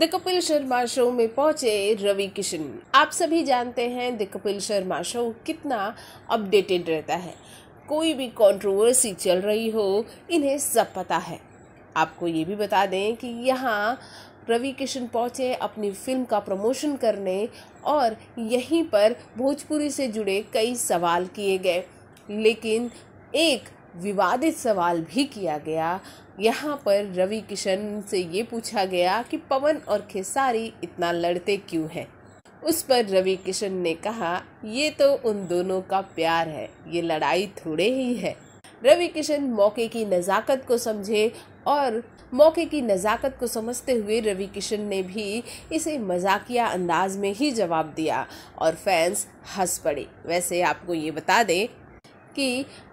the Kapil Sharma show में पहुंचे रवि किशन आप सभी जानते हैं द कपिल शर्मा शो कितना अपडेटेड रहता है कोई भी कंट्रोवर्सी चल रही हो इन्हें सब पता है आपको ये भी बता दें कि यहाँ रवि किशन पहुँचे अपनी फिल्म का प्रमोशन करने और यहीं पर भोजपुरी से जुड़े कई सवाल किए गए लेकिन एक विवादित सवाल भी किया गया यहाँ पर रवि किशन से ये पूछा गया कि पवन और खेसारी इतना लड़ते क्यों हैं उस पर रवि किशन ने कहा ये तो उन दोनों का प्यार है ये लड़ाई थोड़े ही है रवि किशन मौके की नज़ाकत को समझे और मौके की नज़ाकत को समझते हुए रवि किशन ने भी इसे मजाकिया अंदाज में ही जवाब दिया और फैंस हंस पड़े वैसे आपको ये बता दें कि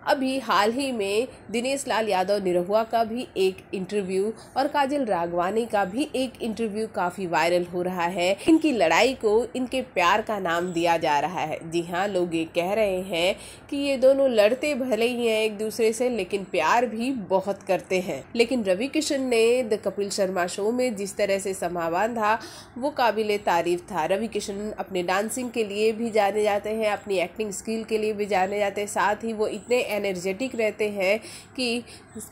अभी हाल ही में दिनेश लाल यादव निरहुआ का भी एक इंटरव्यू और काजल रागवानी का भी एक इंटरव्यू काफ़ी वायरल हो रहा है इनकी लड़ाई को इनके प्यार का नाम दिया जा रहा है जी हाँ लोग ये कह रहे हैं कि ये दोनों लड़ते भले ही हैं एक दूसरे से लेकिन प्यार भी बहुत करते हैं लेकिन रवि किशन ने द कपिल शर्मा शो में जिस तरह से समा बांधा वो काबिल तारीफ था रवि किशन अपने डांसिंग के लिए भी जाने जाते हैं अपनी एक्टिंग स्किल के लिए भी जाने जाते हैं साथ ही वो इतने एनर्जेटिक रहते हैं कि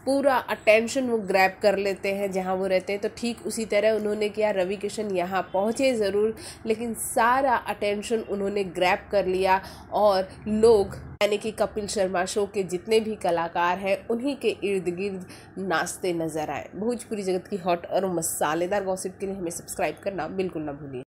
पूरा अटेंशन वो ग्रैप कर लेते हैं जहाँ वो रहते हैं तो ठीक उसी तरह उन्होंने किया रवि किशन यहाँ पहुँचे ज़रूर लेकिन सारा अटेंशन उन्होंने ग्रैप कर लिया और लोग यानी कि कपिल शर्मा शो के जितने भी कलाकार हैं उन्हीं के इर्द गिर्द नाचते नजर आए भोजपुरी जगत की हॉट और मसालेदार गॉसिप के लिए हमें सब्सक्राइब करना बिल्कुल ना भूलिए